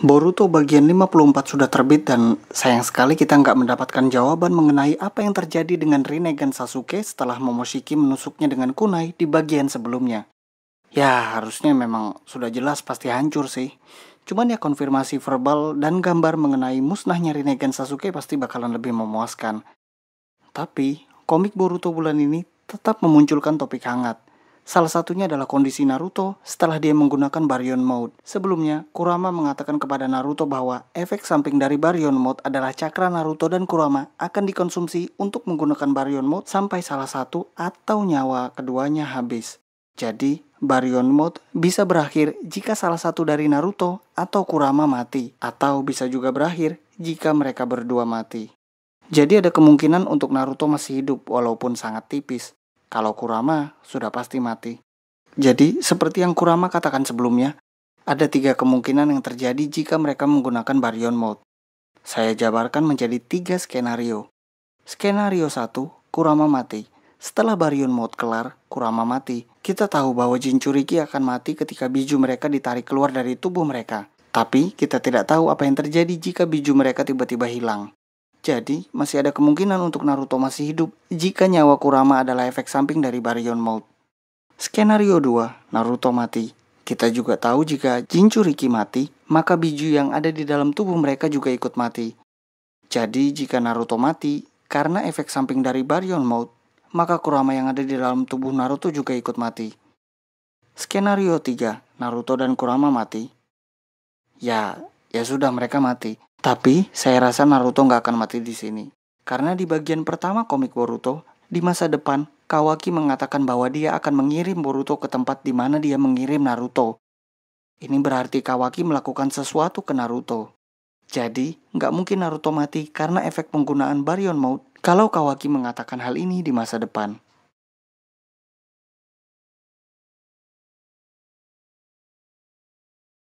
Boruto bagian 54 sudah terbit dan sayang sekali kita nggak mendapatkan jawaban mengenai apa yang terjadi dengan Rinnegan Sasuke setelah Momoshiki menusuknya dengan kunai di bagian sebelumnya. Ya harusnya memang sudah jelas pasti hancur sih. Cuman ya konfirmasi verbal dan gambar mengenai musnahnya Rinnegan Sasuke pasti bakalan lebih memuaskan. Tapi komik Boruto bulan ini tetap memunculkan topik hangat Salah satunya adalah kondisi Naruto setelah dia menggunakan Baryon Mode. Sebelumnya, Kurama mengatakan kepada Naruto bahwa efek samping dari Baryon Mode adalah cakra Naruto dan Kurama akan dikonsumsi untuk menggunakan Baryon Mode sampai salah satu atau nyawa keduanya habis. Jadi, Baryon Mode bisa berakhir jika salah satu dari Naruto atau Kurama mati, atau bisa juga berakhir jika mereka berdua mati. Jadi ada kemungkinan untuk Naruto masih hidup walaupun sangat tipis. Kalau Kurama sudah pasti mati. Jadi, seperti yang Kurama katakan sebelumnya, ada tiga kemungkinan yang terjadi jika mereka menggunakan baryon mode. Saya jabarkan menjadi tiga skenario. Skenario 1, Kurama mati. Setelah baryon mode kelar, Kurama mati. Kita tahu bahwa Jinchuriki akan mati ketika biju mereka ditarik keluar dari tubuh mereka. Tapi kita tidak tahu apa yang terjadi jika biju mereka tiba-tiba hilang. Jadi, masih ada kemungkinan untuk Naruto masih hidup jika nyawa Kurama adalah efek samping dari Baryon Mold. Skenario 2, Naruto mati. Kita juga tahu jika Jinchuriki mati, maka biju yang ada di dalam tubuh mereka juga ikut mati. Jadi, jika Naruto mati karena efek samping dari Baryon Mode, maka Kurama yang ada di dalam tubuh Naruto juga ikut mati. Skenario 3, Naruto dan Kurama mati. Ya, Ya sudah mereka mati. Tapi saya rasa Naruto nggak akan mati di sini. Karena di bagian pertama komik Boruto, di masa depan, Kawaki mengatakan bahwa dia akan mengirim Boruto ke tempat di mana dia mengirim Naruto. Ini berarti Kawaki melakukan sesuatu ke Naruto. Jadi, nggak mungkin Naruto mati karena efek penggunaan Baryon Mode kalau Kawaki mengatakan hal ini di masa depan.